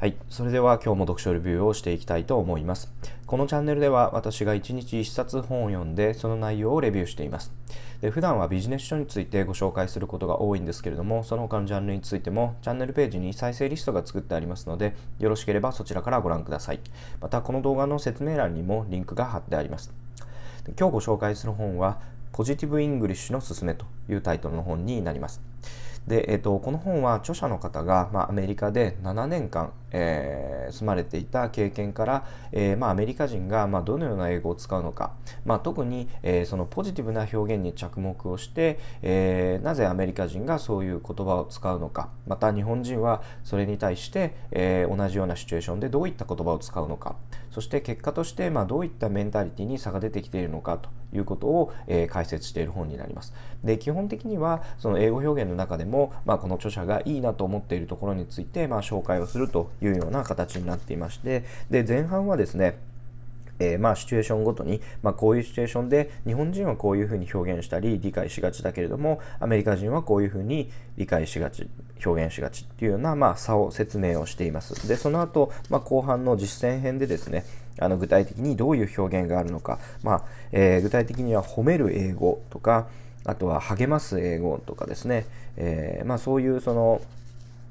はい。それでは今日も読書レビューをしていきたいと思います。このチャンネルでは私が1日1冊本を読んでその内容をレビューしています。で普段はビジネス書についてご紹介することが多いんですけれども、その他のジャンルについてもチャンネルページに再生リストが作ってありますので、よろしければそちらからご覧ください。またこの動画の説明欄にもリンクが貼ってあります。今日ご紹介する本は、ポジティブ・イングリッシュのすすめというタイトルの本になります。で、えっと、この本は著者の方が、まあ、アメリカで7年間、えー、住まれていた経験から、えー、まあ、アメリカ人が、まあ、どのような英語を使うのか、まあ、特に、えー、そのポジティブな表現に着目をして、えなぜアメリカ人がそういう言葉を使うのかまた日本人はそれに対して、え同じようなシチュエーションでどういった言葉を使うのかそして結果として、まどういったメンタリティに差が出てきているのかということを、えー、解説している本になります。で基本的にはその英語表現の中でも、まあ、この著者がいいなと思っているところについて、まあ、紹介をするというような形になっていましてで前半はですねえー、まあシチュエーションごとに、まあ、こういうシチュエーションで日本人はこういうふうに表現したり理解しがちだけれどもアメリカ人はこういうふうに理解しがち表現しがちっていうような、まあ、差を説明をしていますでその後、まあ後半の実践編でですねあの具体的にどういう表現があるのか、まあえー、具体的には褒める英語とかあとは励ます英語とかですね、えー、まあ、そういうその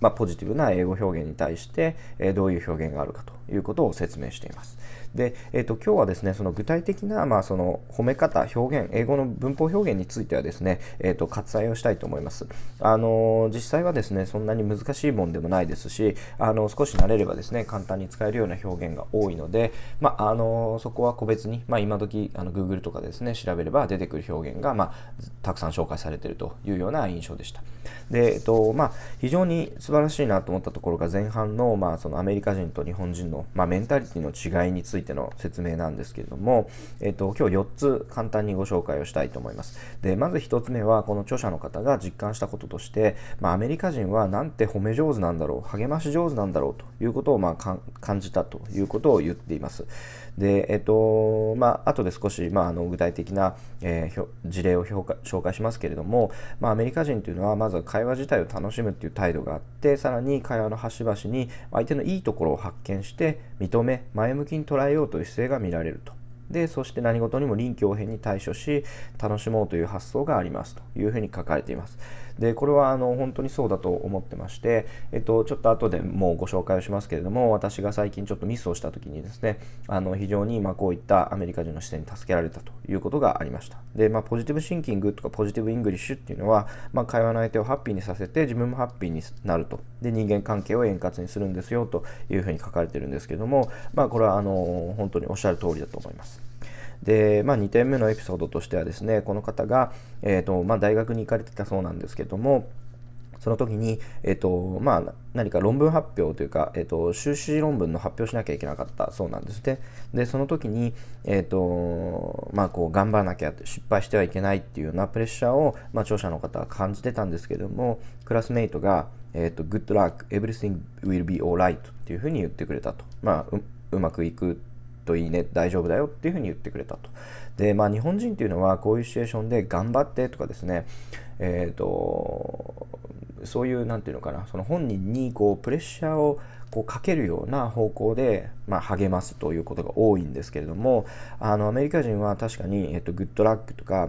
まあ、ポジティブな英語表現に対して、えどういう表現があるかということを説明しています。で、えっ、ー、と、今日はですね、その具体的な、まあ、その褒め方、表現、英語の文法表現についてはですね、えっ、ー、と、割愛をしたいと思います。あのー、実際はですね、そんなに難しいもんでもないですし、あの少し慣れればですね、簡単に使えるような表現が多いので、まあ、あのそこは個別に、まあ、今時あの Google とかですね、調べれば出てくる表現が、まあ、たくさん紹介されているというような印象でした。で、えっと、まあ、非常に素晴らしいなと思ったところが前半の、まあ、そのアメリカ人と日本人の、まあ、メンタリティの違いについてての説明なんですけれども、えっと、今日4つ簡単にご紹介をしたいと思います。で、まず1つ目は、この著者の方が実感したこととして、まあ、アメリカ人はなんて褒め上手なんだろう、励まし上手なんだろうということを、まあ、感じたということを言っています。で、えっと、まあ、後で少し、まあ、あの具体的な、えー、事例を紹介しますけれども、まあ、アメリカ人というのは、まず会話自体を楽しむっていう態度があって、さらに会話の端々に相手のいいところを発見して、認め、前向きに捉えようという姿勢が見られると。でそして何事にも臨機応変に対処し楽しもうという発想がありますというふうに書かれていますでこれはあの本当にそうだと思ってまして、えっと、ちょっと後でもうご紹介をしますけれども私が最近ちょっとミスをした時にですねあの非常にまこういったアメリカ人の視点に助けられたということがありましたで、まあ、ポジティブシンキングとかポジティブイングリッシュっていうのは、まあ、会話の相手をハッピーにさせて自分もハッピーになるとで人間関係を円滑にするんですよというふうに書かれてるんですけども、まあ、これはあの本当におっしゃる通りだと思います。で、まあ、2点目のエピソードとしてはですねこの方が、えーとまあ、大学に行かれてたそうなんですけどもその時に、えっとまあ、何か論文発表というか、えっと、修士論文の発表しなきゃいけなかったそうなんですね。でその時に、えっとまあ、こう頑張らなきゃ失敗してはいけないっていうようなプレッシャーを、まあ、聴者の方は感じてたんですけどもクラスメイトが「えっと、と Good luck everything will be alright」っていうふうに言ってくれたと。まあうまくいくといいね大丈夫だよっていうふうに言ってくれたとでまあ日本人っていうのはこういうシチュエーションで頑張ってとかですねえっ、ー、とそういう何て言うのかなその本人にこうプレッシャーをこうかけるような方向で、まあ、励ますということが多いんですけれどもあのアメリカ人は確かに、えっと、グッドラックとか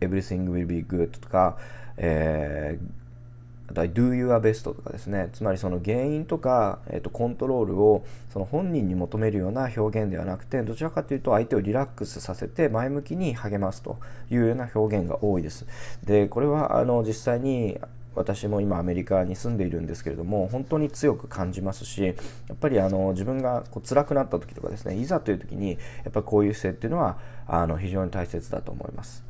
エブリス y ング・ウィル・ビー・グッドとか、えーあとは Do Your Best とかですねつまりその原因とか、えー、とコントロールをその本人に求めるような表現ではなくてどちらかというと相手をリラックスさせて前向きに励ますというような表現が多いです。でこれはあの実際に私も今アメリカに住んでいるんですけれども本当に強く感じますしやっぱりあの自分がこう辛くなった時とかですねいざという時にやっぱこういう姿勢っていうのはあの非常に大切だと思います。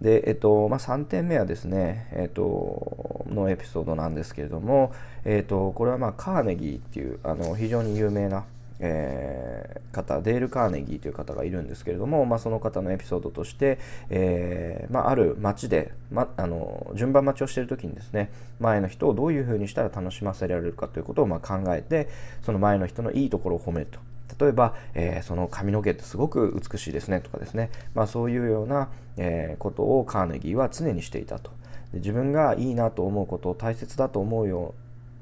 で、えっと、まあ、3点目はですね、えっと、のエピソードなんですけれども、えっと、これはまあ、カーネギーっていう、あの、非常に有名な、えー、方デール・カーネギーという方がいるんですけれども、まあ、その方のエピソードとして、えー、まあ、ある町で、ま、あの順番待ちをしている時にですね前の人をどういうふうにしたら楽しませられるかということをま考えてその前の人のいいところを褒めると例えば、えー、その髪の毛ってすごく美しいですねとかですね、まあ、そういうような、えー、ことをカーネギーは常にしていたと。自分がいいなと思うことを大切だと思うよ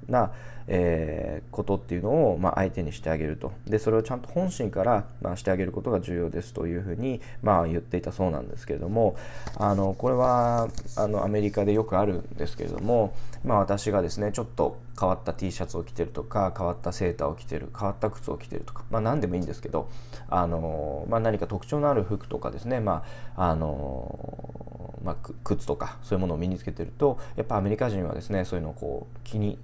な、えー、ことっていうのを、まあ、相手にしてあげるとでそれをちゃんと本心から、まあ、してあげることが重要ですというふうに、まあ、言っていたそうなんですけれどもあのこれはあのアメリカでよくあるんですけれども、まあ、私がですねちょっと変わった T シャツを着てるとか変わったセーターを着てる変わった靴を着てるとか、まあ、何でもいいんですけどあの、まあ、何か特徴のある服とかですね、まああのまあ、靴とかそういうものを身につけてるとやっぱアメリカ人はですねそういうのをこう気に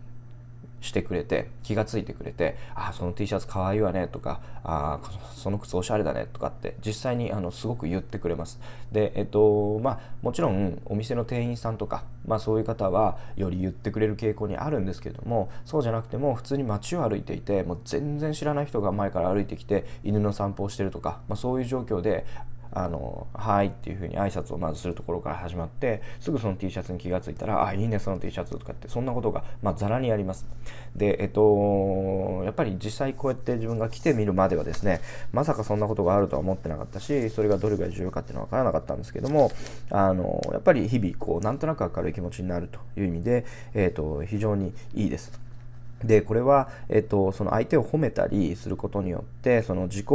してくれて気がついてくれて「あその T シャツかわいいわね」とか「あその靴おしゃれだね」とかって実際にあのすごく言ってくれます。でえっとまあもちろんお店の店員さんとか、まあ、そういう方はより言ってくれる傾向にあるんですけどもそうじゃなくても普通に街を歩いていてもう全然知らない人が前から歩いてきて犬の散歩をしてるとか、まあ、そういう状況であの「はい」っていうふうに挨拶をまずするところから始まってすぐその T シャツに気が付いたら「あいいねその T シャツ」とかってそんなことがまあざらにあります。でえっとやっぱり実際こうやって自分が来てみるまではですねまさかそんなことがあるとは思ってなかったしそれがどれぐらい重要かっていうのは分からなかったんですけどもあのやっぱり日々こうなんとなく明るい気持ちになるという意味で、えっと、非常にいいです。でこれは、えっと、その相手を褒めたりすることによってその自己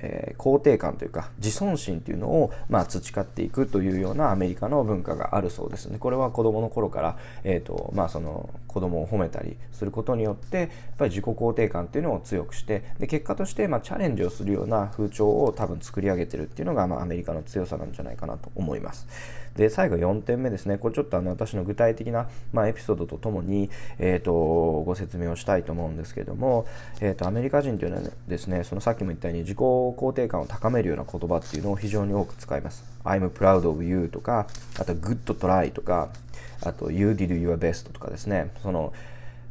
えー、肯定感というか自尊心というのを、まあ、培っていくというようなアメリカの文化があるそうですね。これは子どもの頃から、えーとまあ、その子どもを褒めたりすることによってやっぱり自己肯定感というのを強くしてで結果として、まあ、チャレンジをするような風潮を多分作り上げてるっていうのが、まあ、アメリカの強さなんじゃないかなと思います。で最後4点目ですねこれちょっとあの私の具体的な、まあ、エピソードとともに、えーと、ご説明をしたいと思うんですけれども、えーと、アメリカ人というのはですねそのさっきも言ったように自己肯定感を高めるような言葉っていうのを非常に多く使います。I'm proud of you とか、あと good try とか、あと you did your best とかですね、その、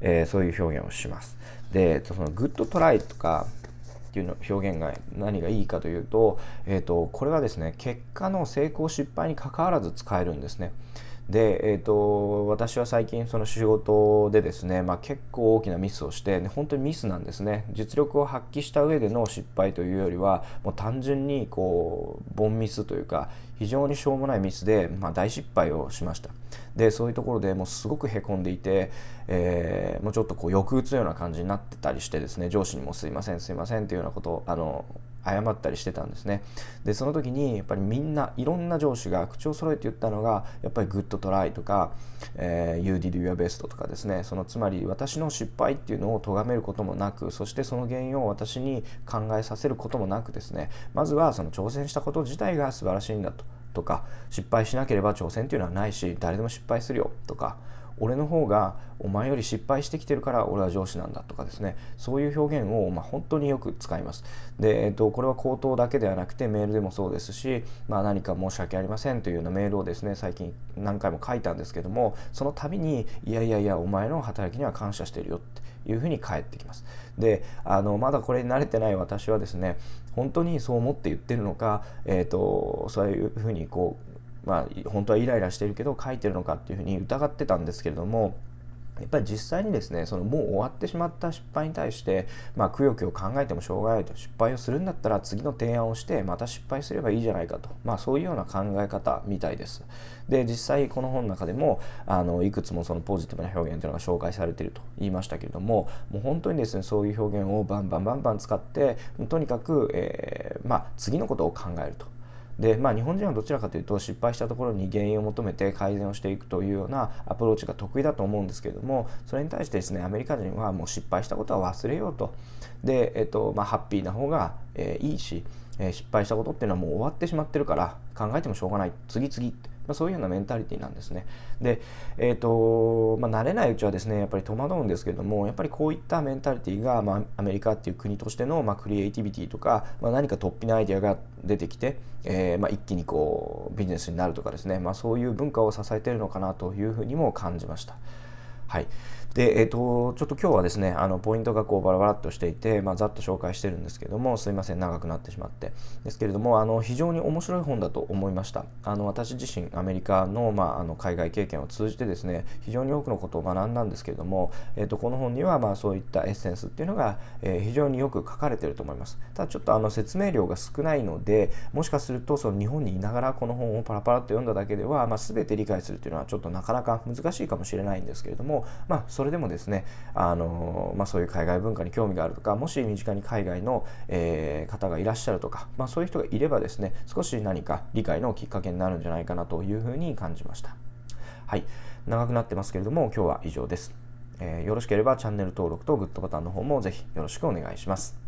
えー、そういう表現をします。で、その good try とかっていうの表現が何がいいかというと、えっ、ー、と、これはですね、結果の成功失敗に関わらず使えるんですね。で、えーと、私は最近その仕事でですね、まあ、結構大きなミスをして、ね、本当にミスなんですね実力を発揮した上での失敗というよりはもう単純にこうボンミスというか非常にしょうもないミスで、まあ、大失敗をしましたでそういうところでもうすごくへこんでいて、えー、もうちょっとこう抑うつような感じになってたりしてですね上司にも「すいませんすいません」っていうようなことをあの謝ったりしてたんですねでその時にやっぱりみんないろんな上司が口を揃えて言ったのがやっぱりグッドトライとか、えー、You did your best とかですねそのつまり私の失敗っていうのを咎めることもなくそしてその原因を私に考えさせることもなくですねまずはその挑戦したこと自体が素晴らしいんだととか失敗しなければ挑戦っていうのはないし誰でも失敗するよとか俺の方がお前より失敗してきてるから俺は上司なんだとかですねそういう表現をま本当によく使いますで、えー、とこれは口頭だけではなくてメールでもそうですし、まあ、何か申し訳ありませんというようなメールをですね最近何回も書いたんですけどもその度にいやいやいやお前の働きには感謝してるよっていうふうに返ってきますであのまだこれに慣れてない私はですね本当にそう思って言ってるのか、えーと、とそういうふうにこうまあ、本当はイライラしてるけど書いてるのかっていうふうに疑ってたんですけれどもやっぱり実際にですねそのもう終わってしまった失敗に対して、まあ、くよくよ考えてもしょうがないと失敗をするんだったら次の提案をしてまた失敗すればいいじゃないかと、まあ、そういうような考え方みたいです。で実際この本の中でもあのいくつもそのポジティブな表現というのが紹介されていると言いましたけれどももう本当にですねそういう表現をバンバンバンバン使ってとにかく、えーまあ、次のことを考えると。で、まあ、日本人はどちらかというと失敗したところに原因を求めて改善をしていくというようなアプローチが得意だと思うんですけれどもそれに対してですねアメリカ人はもう失敗したことは忘れようとで、えっとまあ、ハッピーな方がえー、いいし、えー、失敗したことっていうのはもう終わってしまってるから考えてもしょうがない次々って、まあ、そういうようなメンタリティーなんですね。で、えーとまあ、慣れないうちはですねやっぱり戸惑うんですけれどもやっぱりこういったメンタリティが、まあ、アメリカっていう国としての、まあ、クリエイティビティとか、まあ、何か突飛なアイデアが出てきて、えーまあ、一気にこうビジネスになるとかですね、まあ、そういう文化を支えてるのかなというふうにも感じました。はい、で、えっ、と、ちょっと今日はですね、あの、ポイントがこうバラバラっとしていて、まあ、ざっと紹介してるんですけども、すいません、長くなってしまって。ですけれども、あの、非常に面白い本だと思いました。あの、私自身、アメリカの、まあ、あの、海外経験を通じてですね、非常に多くのことを学んだんですけれども、えっ、と、この本には、まあ、そういったエッセンスっていうのが、えー、非常によく書かれてると思います。ただ、ちょっとあの、説明量が少ないので、もしかすると、その、日本にいながらこの本をパラパラっと読んだだけでは、まあ、全て理解するっていうのは、ちょっとなかなか難しいかもしれないんですけれども、まあ、それそれでもですね、あのまあ、そういう海外文化に興味があるとかもし身近に海外の、えー、方がいらっしゃるとか、まあ、そういう人がいればですね少し何か理解のきっかけになるんじゃないかなというふうに感じました。はい、長くなってますけれども今日は以上です。えー、よろしければチャンネル登録とグッドボタンの方もぜひよろしくお願いします。